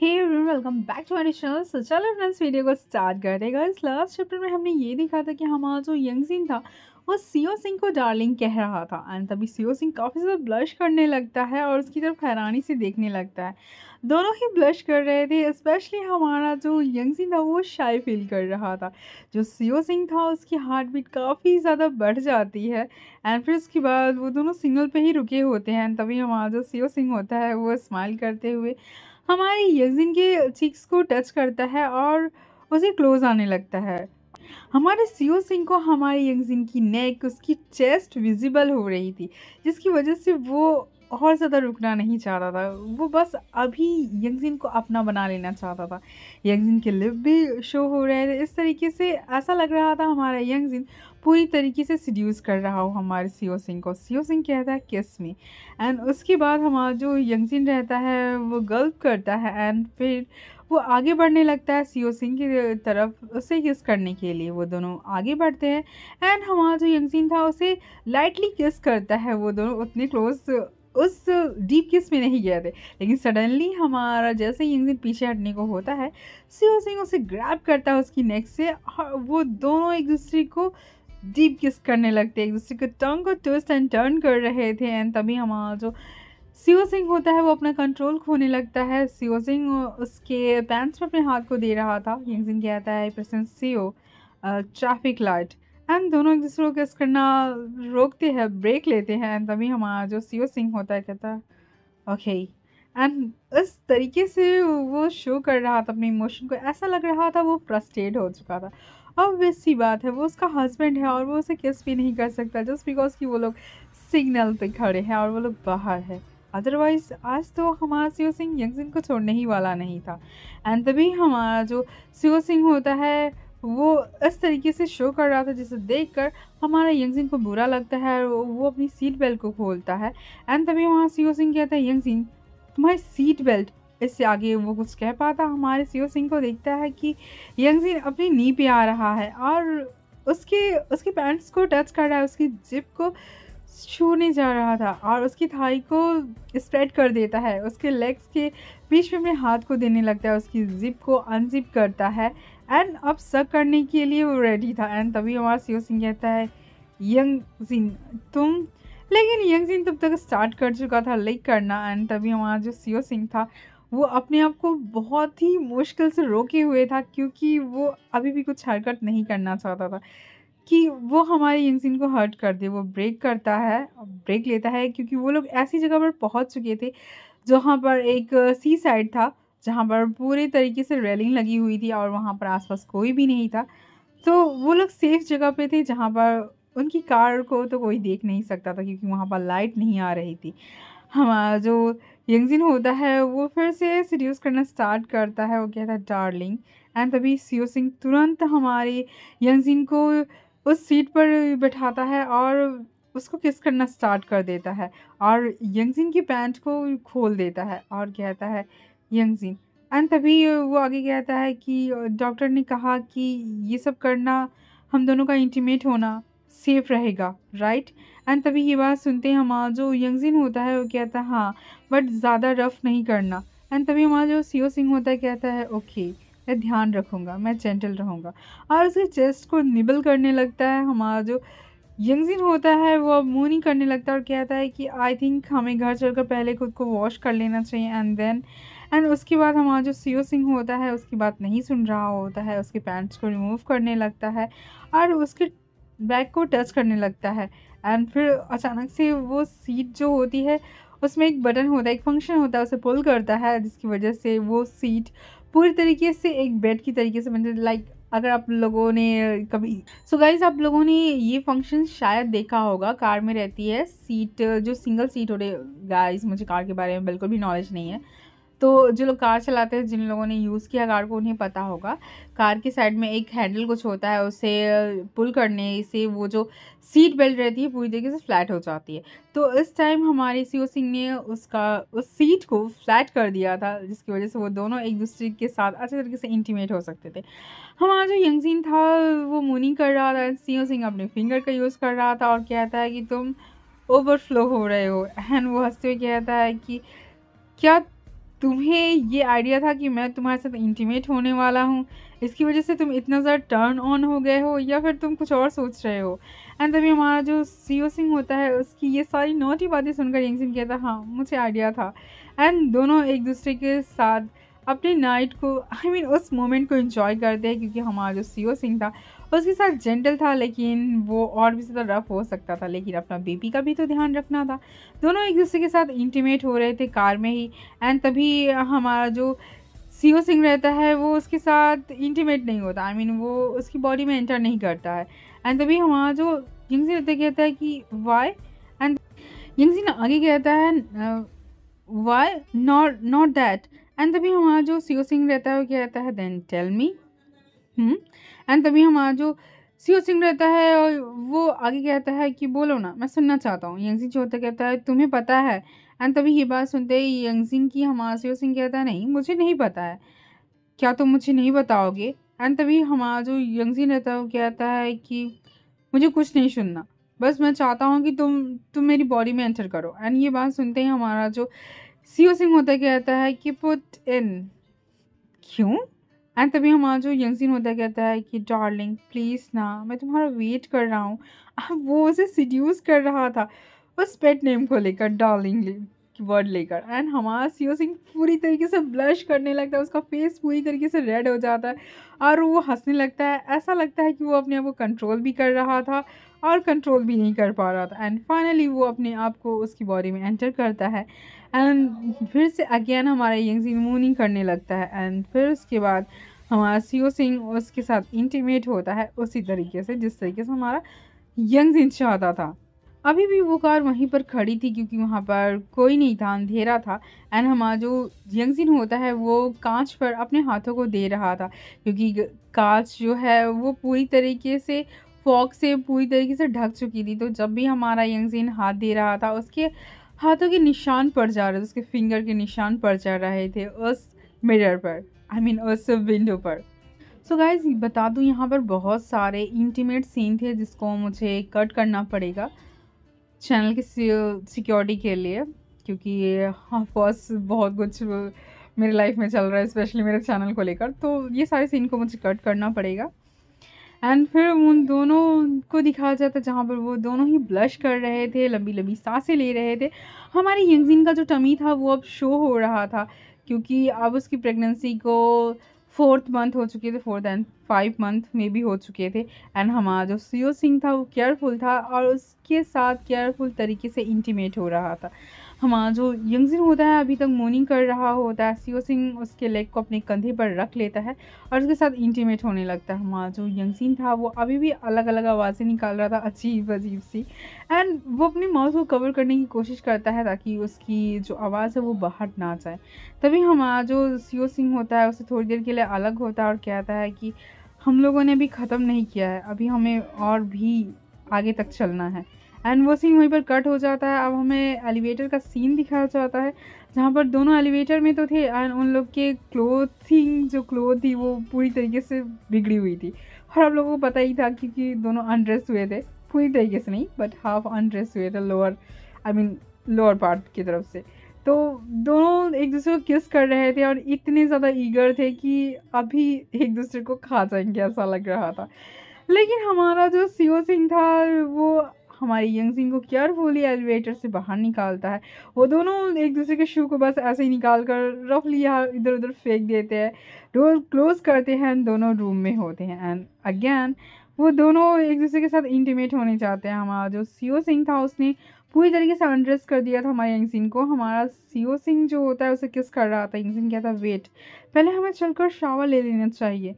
Hey welcome back to our channel so चलो friends video को start कर देगा इस लास्ट चैप्टर में हमने ये देखा था कि हमारा जो यंग सीन था वो सीओ सिंह को डार्लिंग कह रहा था एंड तभी सीओ सिंह काफ़ी ज़्यादा ब्लश करने लगता है और उसकी तरफ हैरानी से देखने लगता है दोनों ही ब्लश कर रहे थे स्पेशली हमारा जो यंग सिंह था वो शाई फील कर रहा था जो सीओ सिंह था उसकी हार्ट बीट काफ़ी ज़्यादा बढ़ जाती है एंड फिर उसके बाद वो दोनों सिग्नल पर ही रुके होते हैं तभी हमारा जो सीओ सिंह होता है वो स्माइल करते हुए हमारे यजिन के चीक्स को टच करता है और उसे क्लोज आने लगता है हमारे सीओ सिंह को हमारे यंगजिन की नेक उसकी चेस्ट विजिबल हो रही थी जिसकी वजह से वो और ज़्यादा रुकना नहीं चाहता था वो बस अभी यंगजिन को अपना बना लेना चाहता था यंगजिन के लिप भी शो हो रहे थे इस तरीके से ऐसा लग रहा था हमारा यंगजिन पूरी तरीके से सीड्यूस कर रहा हो हमारे सीओ सिंह को सीओ सिंह कहता है किस में एंड उसके बाद हमारा जो यंगजिन रहता है वो गल्प करता है एंड फिर वो आगे बढ़ने लगता है सीओ सिंह की तरफ उसे किस करने के लिए वो दोनों आगे बढ़ते हैं एंड हमारा जो यंगजिन था उसे लाइटली किस करता है वो दोनों उतने क्लोज उस डीप किस में नहीं गए थे लेकिन सडनली हमारा जैसे ही इंजन पीछे हटने को होता है सीओ सिंह उसे ग्रैब करता है उसकी नेक से और वो दोनों एक दूसरे को डीप किस करने लगते एक दूसरे को टंग को ट्विस्ट एंड टर्न कर रहे थे एंड तभी हमारा जो सीओ सिंह होता है वो अपना कंट्रोल खोने लगता है सीओ सिंह उसके पैंट्स पर अपने हाथ को दे रहा था यंगजिन कहता है प्रसेंस सीओ ट्रैफिक लाइट एंड दोनों एक दूसरे को किस करना रोकते हैं ब्रेक लेते हैं एंड तभी हमारा जो सीओ सिंह होता है कहता है ओके एंड इस तरीके से वो शो कर रहा था अपने इमोशन को ऐसा लग रहा था वो फ्रस्ट्रेट हो चुका था अब सी बात है वो उसका हस्बैंड है और वो उसे किस भी नहीं कर सकता जस्ट बिकॉज कि वो लोग सिग्नल पे खड़े हैं और वो लोग बाहर है अदरवाइज आज तो हमारा सीओ सिंह यंग सिंह को छोड़ने ही वाला नहीं था एंड तभी हमारा जो शिव सिंह होता है वो इस तरीके से शो कर रहा था जिसे देख कर हमारा यंग सिंह को बुरा लगता है और वो अपनी सीट बेल्ट को खोलता है एंड तभी वहाँ सी सिंह कहता है यंग सिंह तुम्हारी सीट बेल्ट इससे आगे वो कुछ कह पाता हमारे सी सिंह को देखता है कि यंग सिंह अपनी नी पे आ रहा है और उसके उसके पैंट्स को टच कर रहा है उसकी जिप को छूने जा रहा था और उसकी थाई को स्प्रेड कर देता है उसके लेग्स के बीच में अपने हाथ को देने लगता है उसकी जिप को अनजिप करता है एंड अब सक करने के लिए वो रेडी था एंड तभी हमारा सीओ सिंह कहता है यंग सिंह तुम लेकिन यंग सिंह तब तक स्टार्ट कर चुका था लाइक करना एंड तभी हमारा जो सीओ सिंह था वो अपने आप को बहुत ही मुश्किल से रोके हुए था क्योंकि वो अभी भी कुछ हरकत नहीं करना चाहता था कि वो हमारे यंग सिंह को हर्ट कर दे वो ब्रेक करता है ब्रेक लेता है क्योंकि वो लोग ऐसी जगह पर पहुंच चुके थे जहाँ पर एक सी uh, साइड था जहाँ पर पूरे तरीके से रेलिंग लगी हुई थी और वहाँ पर आसपास कोई भी नहीं था तो वो लोग सेफ जगह पे थे जहाँ पर उनकी कार को तो कोई देख नहीं सकता था क्योंकि वहाँ पर लाइट नहीं आ रही थी हमारा जो यंगजिन होता है वो फिर से सड्यूस करना स्टार्ट करता है वो कहता है डार्लिंग एंड तभी सीओ सिंह तुरंत हमारे यंगजिन को उस सीट पर बैठाता है और उसको किस करना स्टार्ट कर देता है और यंगजिन की पैंट को खोल देता है और कहता है यंग एंड तभी वो आगे कहता है कि डॉक्टर ने कहा कि ये सब करना हम दोनों का इंटीमेट होना सेफ रहेगा राइट एंड तभी ये बात सुनते हैं हमारा जो यंगजिन होता है वो कहता है हाँ बट ज़्यादा रफ नहीं करना एंड तभी हमारा जो सी सिंह होता है कहता है ओके मैं ध्यान रखूँगा मैं जेंटल रहूँगा और उसके चेस्ट को निबल करने लगता है हमारा जो यंगजिन होता है वो अब मुँह नहीं करने लगता और कहता है कि आई थिंक हमें घर चलकर पहले खुद को वॉश कर लेना चाहिए एंड देन एंड उसके बाद हमारा जो सीओ सिंह होता है उसकी बात नहीं सुन रहा होता है उसके पैंट्स को रिमूव करने लगता है और उसके बैग को टच करने लगता है एंड फिर अचानक से वो सीट जो होती है उसमें एक बटन होता है एक फंक्शन होता है उसे पुल करता है जिसकी वजह से वो सीट पूरी तरीके से एक बेड की तरीके से मतलब लाइक अगर आप लोगों ने कभी सो so गाइज आप लोगों ने ये फंक्शन शायद देखा होगा कार में रहती है सीट जो सिंगल सीट हो रही गाइज मुझे कार के बारे में बिल्कुल भी नॉलेज नहीं है तो जो लोग कार चलाते हैं जिन लोगों ने यूज़ किया कार को उन्हें पता होगा कार की साइड में एक हैंडल कुछ होता है उसे पुल करने से वो जो सीट बेल्ट रहती है पूरी तरीके से फ्लैट हो जाती है तो इस टाइम हमारे सी ओ सिंह ने उसका उस सीट को फ्लैट कर दिया था जिसकी वजह से वो दोनों एक दूसरे के साथ अच्छे तरीके से इंटीमेट हो सकते थे हमारा जो यंग सीन था वो मूनिंग कर रहा था सी ओ सिंह अपने फिंगर का यूज़ कर रहा था और कहता है कि तुम ओवरफ्लो हो रहे हो एंड वो हंसते हुए कहता है कि क्या तुम्हें ये आइडिया था कि मैं तुम्हारे साथ इंटीमेट होने वाला हूँ इसकी वजह से तुम इतना ज़्यादा टर्न ऑन हो गए हो या फिर तुम कुछ और सोच रहे हो एंड तभी हमारा जो सी ओ सिंह होता है उसकी ये सारी नोटी बातें सुनकर यंग सिंह कहता हाँ मुझे आइडिया था एंड दोनों एक दूसरे के साथ अपनी नाइट को आई I मीन mean, उस मोमेंट को इन्जॉय करते हैं क्योंकि हमारा जो सी ओ सिंह था उसके साथ जेंटल था लेकिन वो और भी ज़्यादा रफ़ हो सकता था लेकिन अपना बेबी का भी तो ध्यान रखना था दोनों एक दूसरे के साथ इंटीमेट हो रहे थे कार में ही एंड तभी हमारा जो सीओ सिंह रहता है वो उसके साथ इंटीमेट नहीं होता आई I मीन mean, वो उसकी बॉडी में एंटर नहीं करता है एंड तभी हमारा जो सिंह रहता कहता है कि वाई एंड सिंह आगे कहता है why not not that and तभी हमारा जो सीओ सिंह रहता है वो कहता है देन टेल मी एंड तभी हमारा जो सीओ सिंह रहता है और वो आगे कहता है कि बोलो ना मैं सुनना चाहता हूँ सिंह जो होता कहता है तुम्हें पता है एंड तभी ये बात सुनते ही यंगजिन की हमारा सीओ सिंह कहता है नहीं मुझे नहीं पता है क्या तुम मुझे नहीं बताओगे एंड तभी हमारा जो यंगजिन रहता है वो कहता है कि मुझे कुछ नहीं सुनना बस मैं चाहता हूँ कि तुम तुम मेरी बॉडी में एंटर करो एंड ये बात सुनते ही हमारा जो सीओ सिंह होता कहता है कि पुट इन क्यों एंड तभी हमारा जो यंगसिन होता कहता है कि डार्लिंग प्लीज़ ना मैं तुम्हारा वेट कर रहा हूँ वो उसे सीड्यूस कर रहा था उस पेट नेम को लेकर डार्लिंग ली वर्ड लेकर एंड हमारा सी सिंह पूरी तरीके से ब्लश करने लगता है उसका फेस पूरी तरीके से रेड हो जाता है और वो हंसने लगता है ऐसा लगता है कि वो अपने आप को कंट्रोल भी कर रहा था और कंट्रोल भी नहीं कर पा रहा था एंड फाइनली वो अपने आप को उसकी बॉडी में एंटर करता है एंड फिर से अगेन हमारा यंगजी मूनिंग करने लगता है एंड फिर उसके बाद हमारा सीओ सिंह उसके साथ इंटीमेट होता है उसी तरीके से जिस तरीके से हमारा यंग सिंह चाहता था अभी भी वो कार वहीं पर खड़ी थी क्योंकि वहाँ पर कोई नहीं था अंधेरा था एंड हमारा जो यंगजिन होता है वो कांच पर अपने हाथों को दे रहा था क्योंकि कांच जो है वो पूरी तरीके से फॉक से पूरी तरीके से ढक चुकी थी तो जब भी हमारा यंगजिन हाथ दे रहा था उसके हाथों के निशान पड़ जा रहे थे उसके फिंगर के निशान पड़ जा रहे थे उस मिरर पर आई I मीन mean, उस विंडो पर सो so गाइज बता दूँ यहाँ पर बहुत सारे इंटीमेट सीन थे जिसको मुझे कट करना पड़ेगा चैनल की सिक्योरिटी के लिए क्योंकि ऑफकोर्स हाँ, बहुत कुछ मेरे लाइफ में चल रहा है स्पेशली मेरे चैनल को लेकर तो ये सारे सीन को मुझे कट करना पड़ेगा एंड फिर उन दोनों को दिखाया जाता जहाँ पर वो दोनों ही ब्लश कर रहे थे लंबी लंबी सांसें ले रहे थे हमारे यंगजीन का जो टमी था वो अब शो हो रहा था क्योंकि अब उसकी प्रेगनेंसी को फोर्थ मंथ हो चुके थे फोर्थ एंड फाइव मंथ में भी हो चुके थे एंड हमारा जो सीओ सिंह था वो केयरफुल था और उसके साथ केयरफुल तरीके से इंटीमेट हो रहा था हमारा जो यंगजिन होता है अभी तक मोनिंग कर रहा होता है सीओ सिंह उसके लेग को अपने कंधे पर रख लेता है और उसके साथ इंटीमेट होने लगता है हमारा जो यंगसिन था वो अभी भी अलग अलग आवाज़ें निकाल रहा था अजीब अजीब सी एंड वो अपनी माउथ को कवर करने की कोशिश करता है ताकि उसकी जो आवाज़ है वो बाहर ना जाए तभी हमारा जो सीओ सिंह होता है उसे थोड़ी देर के लिए अलग होता है और कहता है कि हम लोगों ने अभी ख़त्म नहीं किया है अभी हमें और भी आगे तक चलना है एंड वो सीन वहीं पर कट हो जाता है अब हमें एलिवेटर का सीन दिखाया जाता है जहाँ पर दोनों एलिवेटर में तो थे एंड उन लोग के क्लोथिंग जो क्लोथ थी वो पूरी तरीके से बिगड़ी हुई थी और आप लोगों को पता ही था क्योंकि दोनों अनड्रेस हुए थे पूरी तरीके से नहीं बट हाफ अनड्रेस हुए थे lower I mean lower part की तरफ से तो दोनों एक दूसरे को किस कर रहे थे और इतने ज़्यादा ईगर थे कि अभी एक दूसरे को खा जाएंगे ऐसा लग रहा था लेकिन हमारा जो सीओ सिंह था वो हमारे सिंह को केयरफुली एलिवेटर से बाहर निकालता है वो दोनों एक दूसरे के शू को बस ऐसे ही निकाल कर रफली यहाँ इधर उधर फेंक देते हैं डोर क्लोज करते हैं दोनों रूम में होते हैं एंड अगेन वो दोनों एक दूसरे के साथ इंटीमेट होने चाहते हैं हमारा जो सीओ सिंह था उसने पूरी तरीके से अनड्रेस कर दिया था हमारे यंग सिंह को हमारा सीओ सिंह जो होता है उसे किस कर रहा था सिंह कहता वेट पहले हमें चलकर शावर ले लेना चाहिए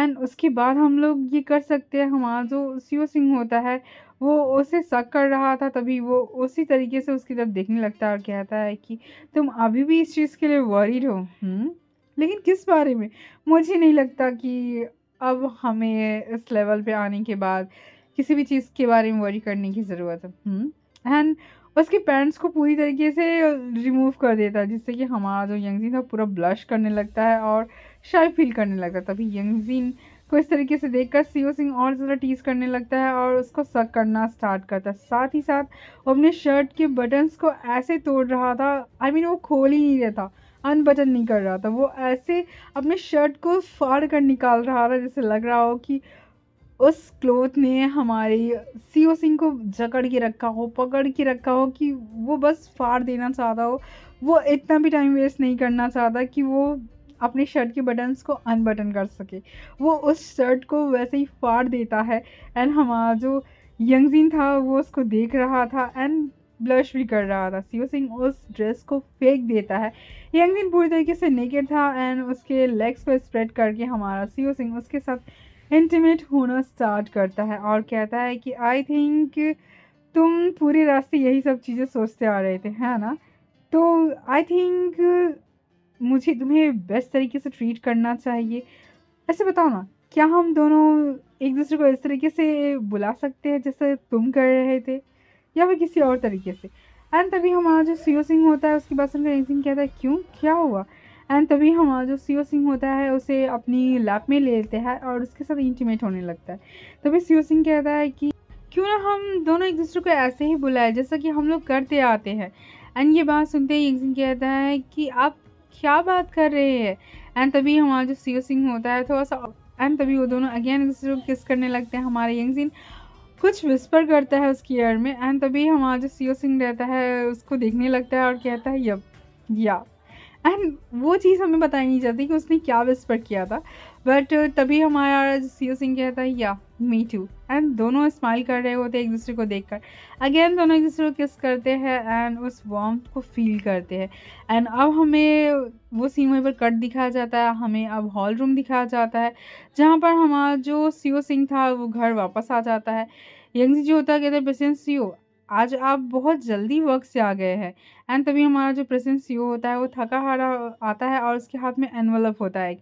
एंड उसके बाद हम लोग ये कर सकते हैं हमारा जो सीओ सिंह होता है वो उसे शक कर रहा था तभी वो उसी तरीके से उसकी तरफ देखने लगता है और कहता है कि तुम अभी भी इस चीज़ के लिए वरीड हो हुँ? हम्म? लेकिन किस बारे में मुझे नहीं लगता कि अब हमें इस लेवल पे आने के बाद किसी भी चीज़ के बारे में वरी करने की ज़रूरत है हम्म? एंड उसके पेरेंट्स को पूरी तरीके से रिमूव कर देता है जिससे कि हमारा जो यंग सिंह था पूरा ब्लश करने लगता है और शाई फील करने लगता है तभी यंगजीन को इस तरीके से देखकर सीओ सिंह और ज़्यादा टीज करने लगता है और उसको सक करना स्टार्ट करता है साथ ही साथ वो अपने शर्ट के बटन्स को ऐसे तोड़ रहा था आई I मीन mean, वो खोल ही नहीं रहता अनबटन नहीं कर रहा था वो ऐसे अपने शर्ट को फाड़ कर निकाल रहा था जैसे लग रहा हो कि उस क्लोथ ने हमारे सीओ सिंह को जकड़ के रखा हो पकड़ के रखा हो कि वो बस फाड़ देना चाहता हो वो इतना भी टाइम वेस्ट नहीं करना चाहता कि वो अपने शर्ट के बटन्स को अनबटन कर सके वो उस शर्ट को वैसे ही फाड़ देता है एंड हमारा जो यंगजीन था वो उसको देख रहा था एंड ब्लश भी कर रहा था सीओ सिंह उस ड्रेस को फेंक देता है यंगजीन पूरी तरीके से नेकेड था एंड उसके लेग्स पर स्प्रेड करके हमारा सीओ सिंह उसके साथ इंटीमेट होना स्टार्ट करता है और कहता है कि आई थिंक तुम पूरे रास्ते यही सब चीज़ें सोचते आ रहे थे है ना तो आई थिंक मुझे तुम्हें बेस्ट तरीके से ट्रीट करना चाहिए ऐसे बताओ ना क्या हम दोनों एक दूसरे को इस तरीके से बुला सकते हैं जैसे तुम कर रहे थे या फिर किसी और तरीके से एंड तभी हमारा जो सी सिंह होता है उसकी बात सुनकर एक सिंह कहता है क्यों क्या हुआ एंड तभी हमारा जो सी सिंह होता है उसे अपनी लैप में ले लेते हैं और उसके साथ इंटीमेट होने लगता है तभी सी सिंह कहता है कि क्यों ना हम दोनों एक दूसरे को ऐसे ही बुलाए जैसा कि हम लोग करते आते हैं एंड ये बात सुनते ही एक सिंह कहता है कि आप क्या बात कर रहे हैं एंड तभी हमारा जो सीओ सिंह होता है थोड़ा सा एंड तभी वो दोनों अगेन एक दूसरे को किस करने लगते हैं हमारे यंग सिंह कुछ विस्पर करता है उसकी ईयर में एंड तभी हमारा जो सीओ सिंह रहता है उसको देखने लगता है और कहता है यप या एंड वो चीज़ हमें बताई नहीं जाती कि उसने क्या विस्पर किया था बट uh, तभी हमारा ओ सिंह कहता है या मी टू एंड दोनों स्माइल कर रहे होते हैं एक दूसरे को देख कर अगेन दोनों एक दूसरे को किस करते हैं एंड उस वार्म को फील करते हैं एंड अब हमें वो सीन वहीं पर कट दिखाया जाता है हमें अब हॉल रूम दिखाया जाता है जहाँ पर हमारा जो ओ सिंह था वो घर वापस आ जाता है यंग जी जो होता है कहते हैं सी ओ आज आप बहुत जल्दी वर्क से आ गए हैं एंड तभी हमारा जो प्रेजेंट सी e होता है वो थका हारा आता है और उसके हाथ में एनवलप होता है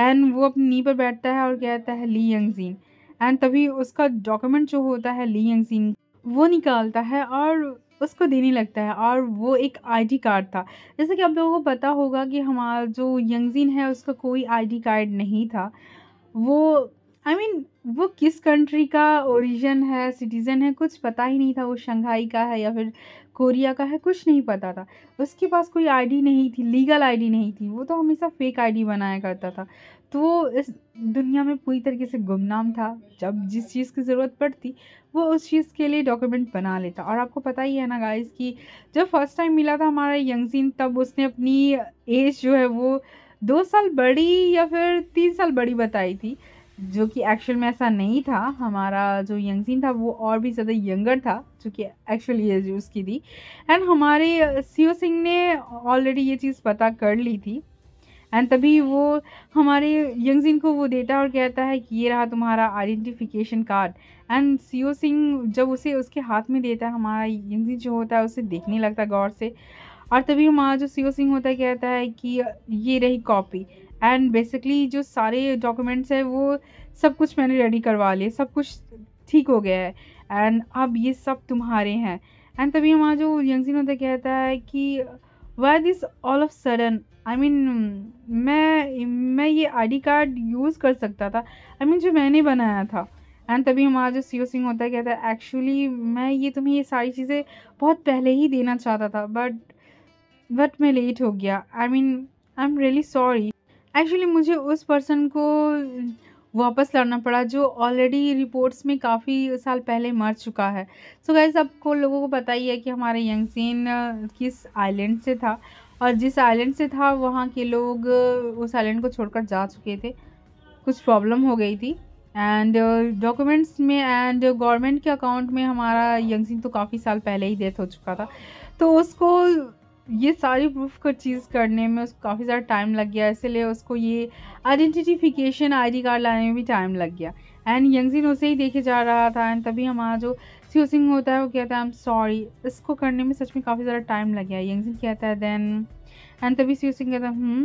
एंड वो अपनी नी पर बैठता है और कहता है ली यंगजीन एंड तभी उसका डॉक्यूमेंट जो होता है ली यंगजीन वो निकालता है और उसको देने लगता है और वो एक आईडी कार्ड था जैसे कि आप लोगों को पता होगा कि हमारा जो यंगजीन है उसका कोई आईडी कार्ड नहीं था वो आई I मीन mean, वो किस कंट्री का ओरिजिन है सिटीज़न है कुछ पता ही नहीं था वो शंघाई का है या फिर कोरिया का है कुछ नहीं पता था उसके पास कोई आईडी नहीं थी लीगल आईडी नहीं थी वो तो हमेशा फेक आईडी बनाया करता था तो वो इस दुनिया में पूरी तरीके से गुमनाम था जब जिस चीज़ की ज़रूरत पड़ती वो उस चीज़ के लिए डॉक्यूमेंट बना लेता और आपको पता ही है ना गाइस कि जब फर्स्ट टाइम मिला था हमारा यंगजीन तब उसने अपनी एज जो है वो दो साल बड़ी या फिर तीन साल बड़ी बताई थी जो कि एक्चुअल में ऐसा नहीं था हमारा जो यंगजीन था वो और भी ज़्यादा यंगर था जो कि एक्चुअल एज उसकी थी एंड हमारे सीओ सिंह ने ऑलरेडी ये चीज़ पता कर ली थी एंड तभी वो हमारे यंगजीन को वो देता है और कहता है कि ये रहा तुम्हारा identification card and CEO Singh जब उसे उसके हाथ में देता है हमारा यंगजीन जो होता है उसे देखने लगता है गौर से और तभी हमारा जो सीओ सिंह होता है कहता है कि ये रही कॉपी एंड बेसिकली जो सारे डॉक्यूमेंट्स हैं वो सब कुछ मैंने रेडी करवा लिए सब कुछ ठीक हो गया है एंड अब ये सब तुम्हारे हैं एंड तभी हमारा जो यंगसिन होता कहता है कि why this all of sudden I mean मैं मैं ये आईडी कार्ड यूज़ कर सकता था आई I मीन mean, जो मैंने बनाया था एंड तभी हमारा जो सी सिंह होता है कहता है एक्चुअली मैं ये तुम्हें ये सारी चीज़ें बहुत पहले ही देना चाहता था बट बट मैं लेट हो गया I mean I am really sorry actually मुझे उस पर्सन को वापस लड़ना पड़ा जो ऑलरेडी रिपोर्ट्स में काफ़ी साल पहले मर चुका है सो so गैस आपको लोगों को पता ही है कि हमारे यंगसिन uh, किस आइलैंड से था और जिस आइलैंड से था वहाँ के लोग uh, उस आइलैंड को छोड़कर जा चुके थे कुछ प्रॉब्लम हो गई थी एंड डॉक्यूमेंट्स uh, में एंड गवर्नमेंट के अकाउंट में हमारा यंगसिन तो काफ़ी साल पहले ही डेथ हो चुका था तो उसको ये सारी प्रूफ कर चीज़ करने में उसको काफ़ी ज़्यादा टाइम लग गया इसलिए उसको ये आइडेंटिफिकेशन आईडी कार्ड लाने में भी टाइम लग गया एंड यंगजिन उसे ही देखे जा रहा था एंड तभी हमारा जो सीओ सिंह होता है वो कहता है आई एम सॉरी इसको करने में सच में काफ़ी ज़्यादा टाइम लग गया यंगजिन कहता है देन एंड तभी सीओ सिंह कहता है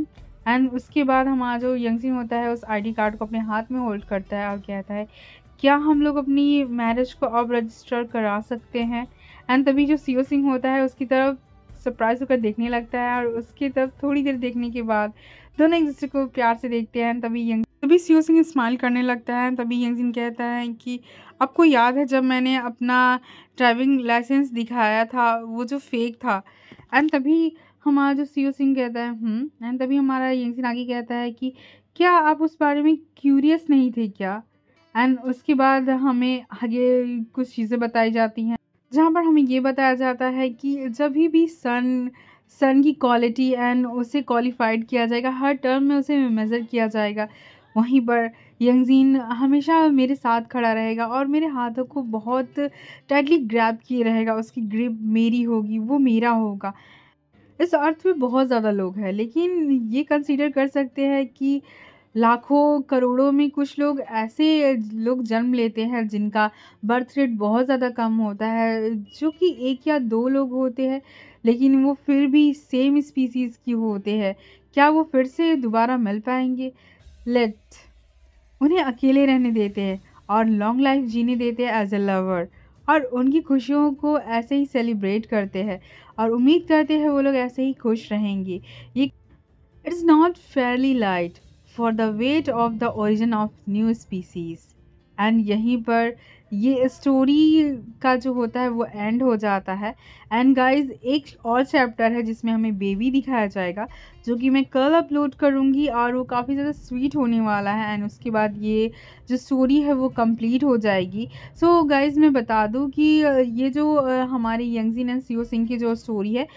एंड hmm. उसके बाद हमारा जो यंगजिन होता है उस आई कार्ड को अपने हाथ में होल्ड करता है और कहता है क्या हम लोग अपनी मैरिज को अब रजिस्टर करा सकते हैं एंड तभी जो सीओ सिंह होता है उसकी तरफ सरप्राइज होकर देखने लगता है और उसके तरफ थोड़ी देर देखने के बाद दोनों एक दूसरे को प्यार से देखते हैं तभी यंग तभी सीओ सिंह स्माइल करने लगता है तभी यंग सिंह कहता है कि आपको याद है जब मैंने अपना ड्राइविंग लाइसेंस दिखाया था वो जो फेक था एंड तभी हमारा जो सीओ सिंह कहता है एंड हम्म, तभी हमारा यंग सिंह आगे कहता है कि क्या आप उस बारे में क्यूरियस नहीं थे क्या एंड उसके बाद हमें आगे कुछ चीज़ें बताई जाती हैं जहाँ पर हमें ये बताया जाता है कि जब भी सन सन की क्वालिटी एंड उसे क्वालिफाइड किया जाएगा हर टर्म में उसे मेज़र किया जाएगा वहीं पर यंगजीन हमेशा मेरे साथ खड़ा रहेगा और मेरे हाथों को बहुत टाइटली ग्रैप किए रहेगा उसकी ग्रिप मेरी होगी वो मेरा होगा इस अर्थ में बहुत ज़्यादा लोग हैं लेकिन ये कंसिडर कर सकते हैं कि लाखों करोड़ों में कुछ लोग ऐसे लोग जन्म लेते हैं जिनका बर्थ रेट बहुत ज़्यादा कम होता है जो कि एक या दो लोग होते हैं लेकिन वो फिर भी सेम स्पीसीज़ की होते हैं क्या वो फिर से दोबारा मिल पाएंगे लेट उन्हें अकेले रहने देते हैं और लॉन्ग लाइफ जीने देते हैं एज ए लवर और उनकी खुशियों को ऐसे ही सेलिब्रेट करते हैं और उम्मीद करते हैं वो लोग ऐसे ही खुश रहेंगे ये it's not fairly light for the weight of the origin of new species and यहीं पर ये स्टोरी का जो होता है वो एंड हो जाता है एंड गाइस एक और चैप्टर है जिसमें हमें बेबी दिखाया जाएगा जो कि मैं कल अपलोड करूँगी और वो काफ़ी ज़्यादा स्वीट होने वाला है एंड उसके बाद ये जो स्टोरी है वो कंप्लीट हो जाएगी सो so, गाइस मैं बता दूँ कि ये जो हमारे यंगजीन एंड सीओ सिंह की जो स्टोरी है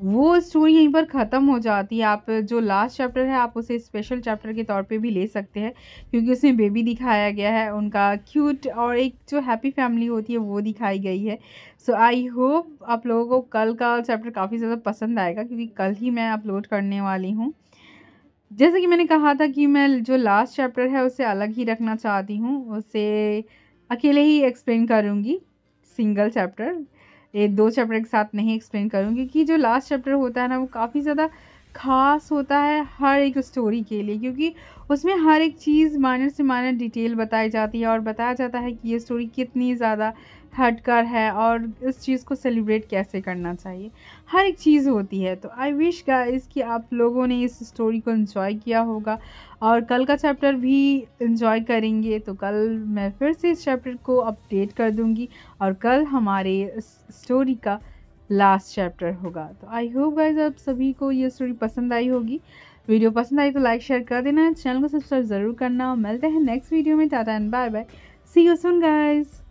वो स्टोरी यहीं पर ख़त्म हो जाती है आप जो लास्ट चैप्टर है आप उसे स्पेशल चैप्टर के तौर पे भी ले सकते हैं क्योंकि उसमें बेबी दिखाया गया है उनका क्यूट और एक जो हैप्पी फैमिली होती है वो दिखाई गई है सो आई होप आप लोगों को कल का चैप्टर काफ़ी ज़्यादा पसंद आएगा क्योंकि कल ही मैं अपलोड करने वाली हूँ जैसे कि मैंने कहा था कि मैं जो लास्ट चैप्टर है उसे अलग ही रखना चाहती हूँ उसे अकेले ही एक्सप्लेन करूँगी सिंगल चैप्टर एक दो चैप्टर के साथ नहीं एक्सप्लेन करूँगी कि जो लास्ट चैप्टर होता है ना वो काफ़ी ज़्यादा खास होता है हर एक स्टोरी के लिए क्योंकि उसमें हर एक चीज़ माइनर से माइनर डिटेल बताई जाती है और बताया जाता है कि ये स्टोरी कितनी ज़्यादा हटकर है और इस चीज़ को सेलिब्रेट कैसे करना चाहिए हर एक चीज़ होती है तो आई विश गाइस कि आप लोगों ने इस स्टोरी को इन्जॉय किया होगा और कल का चैप्टर भी इन्जॉय करेंगे तो कल मैं फिर से इस चैप्टर को अपडेट कर दूँगी और कल हमारे स्टोरी का लास्ट चैप्टर होगा तो आई होप गाइस आप सभी को ये स्टोरी पसंद आई होगी वीडियो पसंद आई तो लाइक शेयर कर देना चैनल को सब्सक्राइब ज़रूर करना मिलते हैं नेक्स्ट वीडियो में tata and bye bye see you soon guys